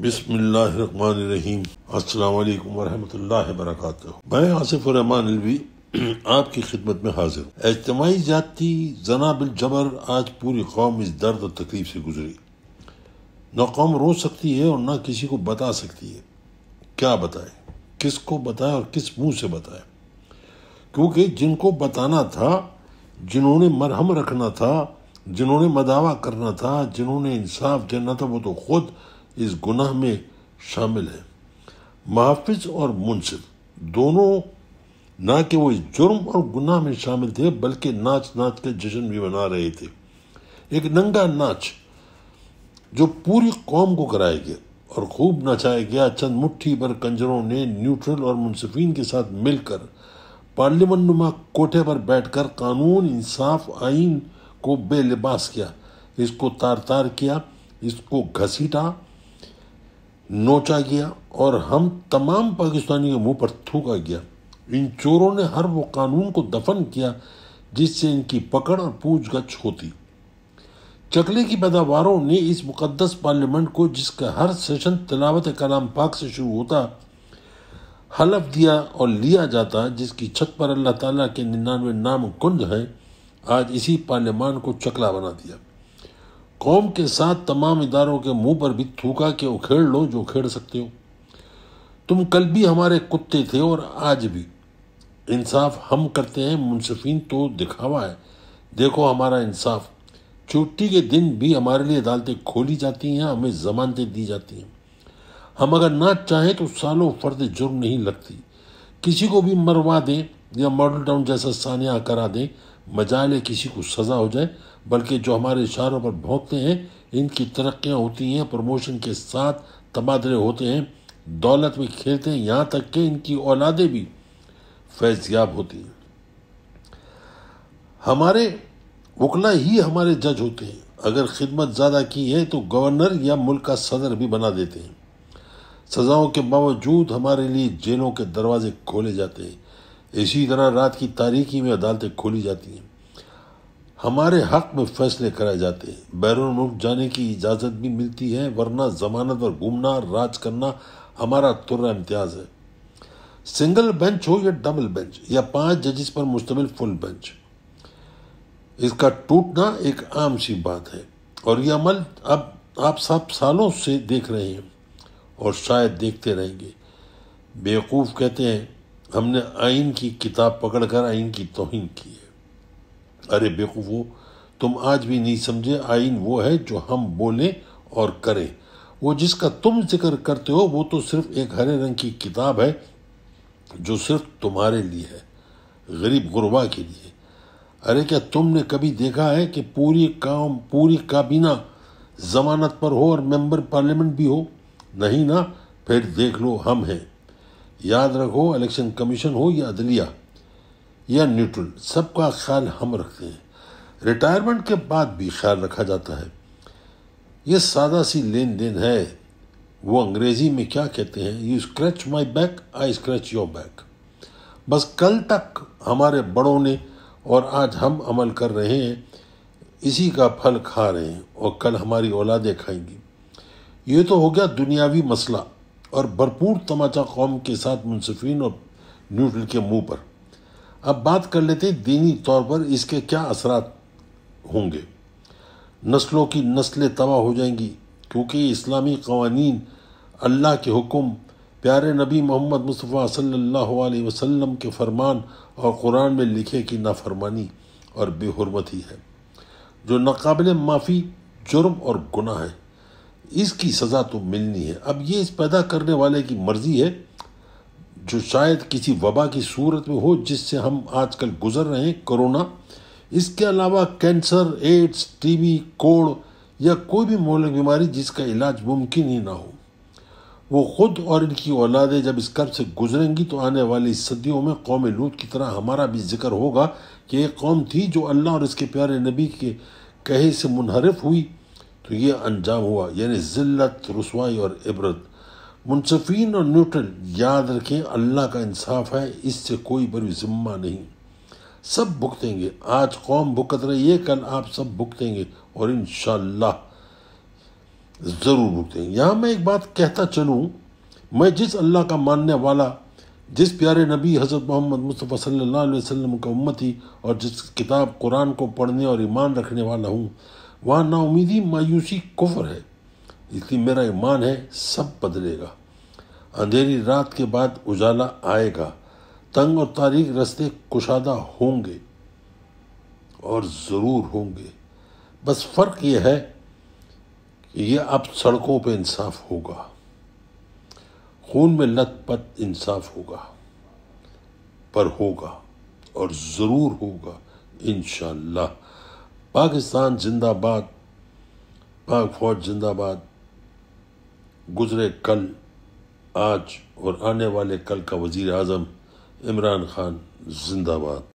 बिसमीम अल्लाम वरहमल वरक मैं आसिफ रहमान अलवी आपकी खिदमत में हाजिर हूँ इज्तमाही जाति जना जबर आज पूरी कौम इस दर्द और तकलीफ से गुजरी न कौम रो सकती है और न किसी को बता सकती है क्या बताए किस को बताए और किस मुंह से बताए क्योंकि जिनको बताना था जिन्होंने मरहम रखना था जिन्होंने मदावा करना था जिन्होंने इंसाफ देना था वो तो खुद इस गुनाह में शामिल है महाफिज और मुंसिफ दोनों ना कि वो इस जुर्म और गुनाह में शामिल थे बल्कि नाच नाच के जश्न भी मना रहे थे एक नंगा नाच जो पूरी कौम को कराया गया और खूब नचाया गया चंद मुट्ठी भर कंजरों ने न्यूट्रल और मुनसफिन के साथ मिलकर पार्लियामेंट नुमा कोठे पर बैठकर कानून इंसाफ आइन को बेलिबास किया इसको तार तार किया इसको घसीटा नोचा गया और हम तमाम पाकिस्तानी के मुंह पर थूका गया इन चोरों ने हर वो कानून को दफन किया जिससे इनकी पकड़ और पूछगछ होती चकले की पैदावारों ने इस मुकदस पार्लियामेंट को जिसका हर सेशन तलावत कलाम पाक से शुरू होता हलफ दिया और लिया जाता जिसकी छत पर अल्लाह ताला के निन्यानवे नाम कुंज हैं आज इसी पार्लियामान को चकला बना दिया कौम के साथ तमाम इदारों के मुंह पर भी थूका के उखेड़ लो जो उखेड़ सकते हो तुम कल भी हमारे कुत्ते थे और आज भी इंसाफ हम करते हैं मुनसफिन तो दिखावा है देखो हमारा इंसाफ छुट्टी के दिन भी हमारे लिए अदालतें खोली जाती हैं हमें जमानतें दी जाती हैं हम अगर ना चाहें तो सालों फर्द जुर्म नहीं लगती किसी को भी मरवा दें या मॉडल टाउन जैसा सानिया करा दें मजाले किसी को सज़ा हो जाए बल्कि जो हमारे इशारों पर भोंगते हैं इनकी तरक्याँ होती हैं प्रमोशन के साथ तबादले होते हैं दौलत में खेलते हैं यहाँ तक कि इनकी औलादें भी फैज़याब होती हैं हमारे वकला ही हमारे जज होते हैं अगर खिदमत ज़्यादा की है तो गवर्नर या मुल्क का सदर भी बना देते हैं सज़ाओं के बावजूद हमारे लिए जेलों के दरवाजे खोले जाते हैं इसी तरह रात की तारीखी में अदालतें खोली जाती हैं हमारे हक में फैसले कराए जाते हैं बैरून मुल्क जाने की इजाज़त भी मिलती है वरना जमानत पर घूमना राज करना हमारा तुर्रा इम्तियाज है सिंगल बेंच हो या डबल बेंच या पांच जजिस पर मुश्तमिल फुल बेंच इसका टूटना एक आम सी बात है और यह अमल अब आप सब सालों से देख रहे हैं और शायद देखते रहेंगे बेवकूफ़ कहते हैं हमने आइन की किताब पकड़कर आइन की तोहिन की है अरे बेवकूफ़ो तुम आज भी नहीं समझे आइन वो है जो हम बोलें और करें वो जिसका तुम जिक्र करते हो वो तो सिर्फ एक हरे रंग की किताब है जो सिर्फ तुम्हारे लिए है गरीब गुरबा के लिए अरे क्या तुमने कभी देखा है कि पूरी काम पूरी काबीना जमानत पर हो और मेंबर पार्लियामेंट भी हो नहीं ना फिर देख लो हम हैं याद रखो इलेक्शन कमीशन हो या अदलिया या न्यूट्रल सबका ख्याल हम रखते हैं रिटायरमेंट के बाद भी ख्याल रखा जाता है ये सादा सी लेन देन है वो अंग्रेजी में क्या कहते हैं you scratch my back I scratch your back बस कल तक हमारे बड़ों ने और आज हम अमल कर रहे हैं इसी का फल खा रहे हैं और कल हमारी औलादें खाएंगी ये तो हो गया दुनियावी मसला और भरपूर तमाचा कौम के साथ मुनसफिन और न्यूट्रल के मुंह पर अब बात कर लेते दीनी तौर पर इसके क्या असर होंगे नस्लों की नस्लें तबाह हो जाएंगी क्योंकि इस्लामी कवानीन अल्लाह के हुक्म प्यारे नबी मोहम्मद मुस्तफ़ा सल्लल्लाहु अलैहि वसल्लम के फरमान और कुरान में लिखे की नाफरमानी और बेहरमती है जो नाकबिल माफ़ी जुर्म और गुनाह है इसकी सज़ा तो मिलनी है अब ये इस पैदा करने वाले की मर्ज़ी है जो शायद किसी वबा की सूरत में हो जिससे हम आजकल गुजर रहे हैं कोरोना इसके अलावा कैंसर एड्स टीबी कोड़ या कोई भी मौलिक बीमारी जिसका इलाज मुमकिन ही ना हो वो ख़ुद और इनकी औलादें जब इस कर्ज से गुजरेंगी तो आने वाली सदियों में कौम लूट की तरह हमारा भी जिक्र होगा कि एक कौम थी जो अल्लाह और इसके प्यारे नबी के कहे से मुनहरफ हुई तो ये अंजाम हुआ यानी ज़िल्लत रसवाई और इबरत मुनसफिन और न्यूट्रल याद रखें अल्लाह का इंसाफ है इससे कोई बड़ी ज़िम्मा नहीं सब भुगतेंगे आज कौम भुगत रही है कल आप सब भुगतेंगे और इन ज़रूर भुगतेंगे यहाँ मैं एक बात कहता चलूँ मैं जिस अल्लाह का मानने वाला जिस प्यारे नबी हज़रत मोहम्मद मुस्तफ़ा सल्लल्लाहु अलैहि वसल्लम का उम्मती और जिस किताब कुरान को पढ़ने और ईमान रखने वाला हूँ वहाँ नाउमीदी मायूसी कुफर है इसलिए मेरा ईमान है सब बदलेगा अंधेरी रात के बाद उजाला आएगा तंग और तारीख रस्ते कुशादा होंगे और ज़रूर होंगे बस फ़र्क यह है कि यह अब सड़कों पे इंसाफ होगा खून में पत इंसाफ होगा पर होगा और ज़रूर होगा इंशाल्लाह पाकिस्तान जिंदाबाद पाक फौज जिंदाबाद गुजरे कल आज और आने वाले कल का वजीर आज़म इमरान खान जिंदाबाद